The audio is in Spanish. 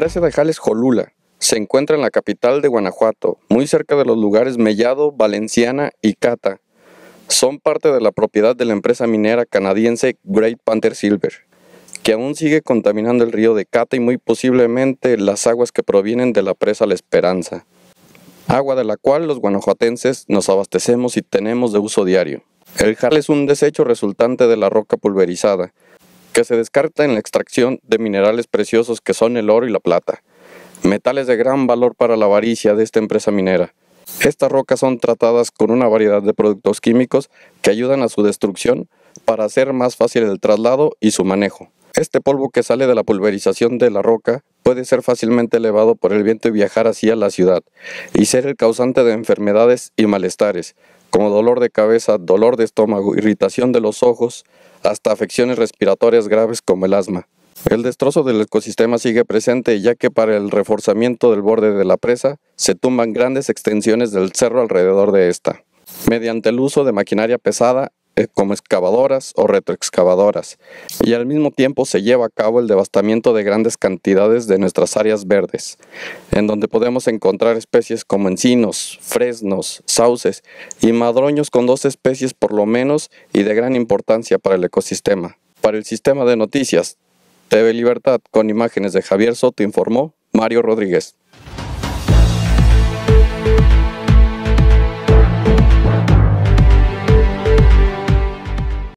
La Presa de Jales Jolula se encuentra en la capital de Guanajuato, muy cerca de los lugares Mellado, Valenciana y Cata. Son parte de la propiedad de la empresa minera canadiense Great Panther Silver, que aún sigue contaminando el río de Cata y muy posiblemente las aguas que provienen de la presa La Esperanza, agua de la cual los guanajuatenses nos abastecemos y tenemos de uso diario. El jal es un desecho resultante de la roca pulverizada, que se descarta en la extracción de minerales preciosos que son el oro y la plata, metales de gran valor para la avaricia de esta empresa minera. Estas rocas son tratadas con una variedad de productos químicos que ayudan a su destrucción para hacer más fácil el traslado y su manejo. Este polvo que sale de la pulverización de la roca puede ser fácilmente elevado por el viento y viajar hacia la ciudad, y ser el causante de enfermedades y malestares, como dolor de cabeza, dolor de estómago, irritación de los ojos, hasta afecciones respiratorias graves como el asma. El destrozo del ecosistema sigue presente ya que para el reforzamiento del borde de la presa se tumban grandes extensiones del cerro alrededor de esta. Mediante el uso de maquinaria pesada eh, como excavadoras o retroexcavadoras, y al mismo tiempo se lleva a cabo el devastamiento de grandes cantidades de nuestras áreas verdes, en donde podemos encontrar especies como encinos, fresnos, sauces y madroños con dos especies por lo menos y de gran importancia para el ecosistema. Para el sistema de noticias, TV Libertad con imágenes de Javier Soto informó Mario Rodríguez.